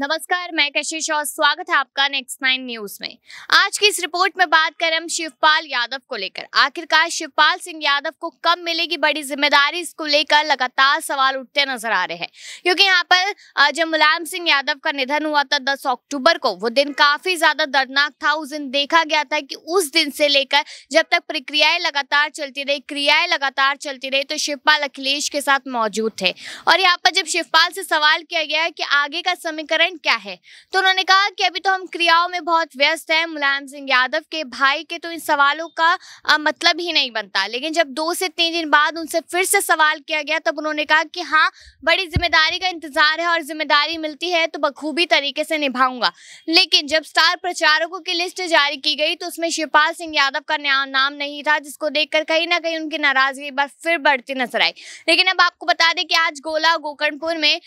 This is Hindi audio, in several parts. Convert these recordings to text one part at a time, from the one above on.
नमस्कार मैं कशिश और स्वागत है आपका नेक्स्ट नाइन न्यूज में आज की इस रिपोर्ट में बात करें हम शिवपाल यादव को लेकर आखिरकार शिवपाल सिंह यादव को कब मिलेगी बड़ी जिम्मेदारी इसको लेकर लगातार सवाल उठते नजर आ रहे हैं क्योंकि यहाँ पर जब मुलायम सिंह यादव का निधन हुआ था दस अक्टूबर को वो दिन काफी ज्यादा दर्दनाक था उस दिन देखा गया था कि उस दिन से लेकर जब तक प्रक्रियाएं लगातार चलती रही क्रियाएं लगातार चलती रही तो शिवपाल अखिलेश के साथ मौजूद थे और यहाँ पर जब शिवपाल से सवाल किया गया कि आगे का समीकरण ट्रेंड क्या है तो उन्होंने कहा कि अभी तो हम क्रियाओं में बहुत व्यस्त हैं मुलायम सिंह यादव के भाई के तो इन सवालों का आ, मतलब ही नहीं बनता लेकिन जब दो से तीन दिन बाद उनसे फिर से सवाल किया गया तब उन्होंने कहा कि हाँ बड़ी जिम्मेदारी का इंतजार है और जिम्मेदारी मिलती है तो बखूबी तरीके से निभाऊंगा लेकिन जब स्टार प्रचारकों की लिस्ट जारी की गई तो उसमें शिवपाल सिंह यादव का नाम नहीं था जिसको देखकर कहीं ना कहीं उनकी नाराजगी बार फिर बढ़ती नजर आई लेकिन अब आपको बता दें कि आज गोला गोकर्णपुर में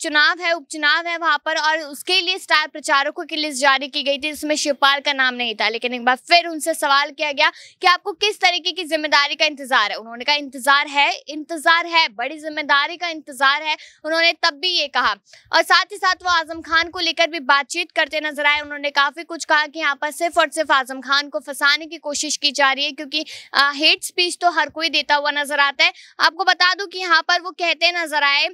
चुनाव है उपचुनाव है वहां पर और उसके लिए स्टार प्रचारकों की लिस्ट जारी की गई थी जिसमें शिवपाल का नाम नहीं था लेकिन एक बार फिर उनसे सवाल किया गया कि आपको किस तरीके की जिम्मेदारी का इंतजार है उन्होंने कहा इंतजार है इंतजार है बड़ी जिम्मेदारी का इंतजार है उन्होंने तब भी ये कहा और साथ ही साथ वो आजम खान को लेकर भी बातचीत करते नजर आए उन्होंने काफी कुछ कहा कि यहाँ पर सिर्फ और सिर्फ आजम खान को फंसाने की कोशिश की जा रही है क्योंकि हेट स्पीच तो हर कोई देता हुआ नजर आता है आपको बता दूं कि यहाँ पर वो कहते नजर आए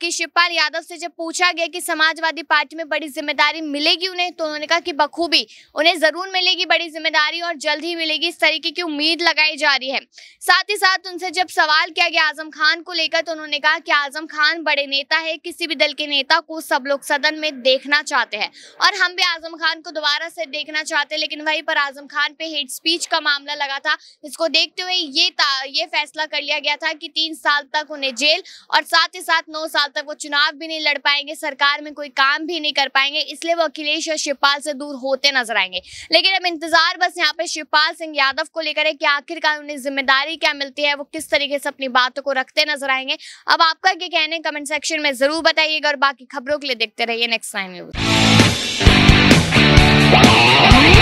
कि शिवपाल यादव से जब पूछा गया कि समाजवादी समाजवादी पार्टी में बड़ी जिम्मेदारी मिलेगी उन्हें तो उन्होंने कहा कि बखूबी उन्हें जरूर मिलेगी बड़ी जिम्मेदारी और जल्द ही मिलेगी इस तरीके की उम्मीद लगाई जा रही है साथ ही साथ उनसे जब सवाल किया गया आजम खान को लेकर तो उन्होंने कहा कि आजम खान बड़े नेता है किसी भी दल के नेता को सब लोग सदन में देखना चाहते हैं और हम भी आजम खान को दोबारा से देखना चाहते हैं लेकिन वहीं पर आजम खान पे हेट स्पीच का मामला लगा था इसको देखते हुए ये ये फैसला कर लिया गया था कि तीन साल तक उन्हें जेल और साथ ही साथ नौ साल तक वो चुनाव भी नहीं लड़ पाएंगे सरकार में कोई काम काम भी नहीं कर पाएंगे इसलिए वो अखिलेश और शिवपाल से दूर होते नजर आएंगे लेकिन अब इंतजार बस यहाँ पे शिवपाल सिंह यादव को लेकर है कि आखिरकार उन्हें जिम्मेदारी क्या मिलती है वो किस तरीके से अपनी बातों को रखते नजर आएंगे अब आपका क्या कहने कमेंट सेक्शन में जरूर बताइएगा और बाकी खबरों के लिए देखते रहिए नेक्स्ट टाइम न्यूज